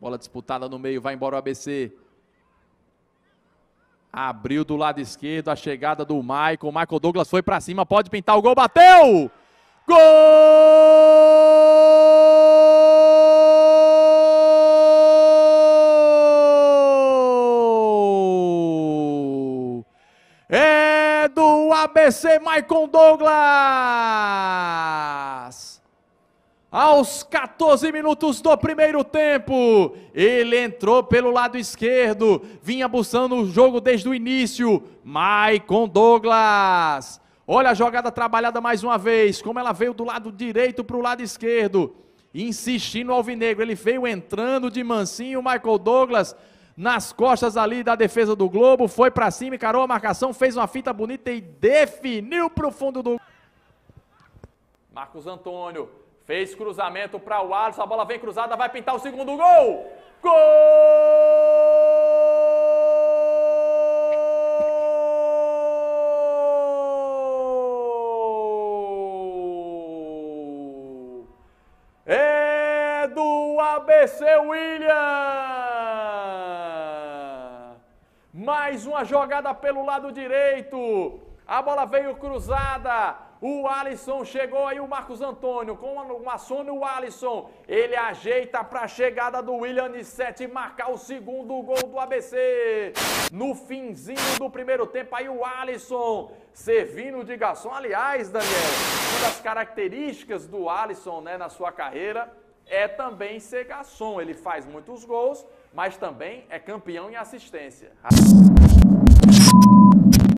Bola disputada no meio, vai embora o ABC. Abriu do lado esquerdo a chegada do Michael. Michael Douglas foi para cima, pode pintar o gol, bateu! Gol! É do ABC Michael Douglas! Aos 14 minutos do primeiro tempo, ele entrou pelo lado esquerdo, vinha buscando o jogo desde o início. Maicon Douglas. Olha a jogada trabalhada mais uma vez, como ela veio do lado direito para o lado esquerdo. Insistindo o Alvinegro, ele veio entrando de mansinho, Michael Douglas nas costas ali da defesa do Globo, foi para cima, encarou a marcação, fez uma fita bonita e definiu para o fundo do... Marcos Antônio Fez cruzamento para o Alisson, a bola vem cruzada, vai pintar o segundo gol. Gol! É do ABC William! Mais uma jogada pelo lado direito. A bola veio cruzada. O Alisson chegou aí, o Marcos Antônio com uma sono. o Alisson. Ele ajeita para a chegada do William Nissete marcar o segundo gol do ABC. No finzinho do primeiro tempo, aí o Alisson servindo de garçom. Aliás, Daniel, uma das características do Alisson né, na sua carreira é também ser garçom. Ele faz muitos gols, mas também é campeão em assistência.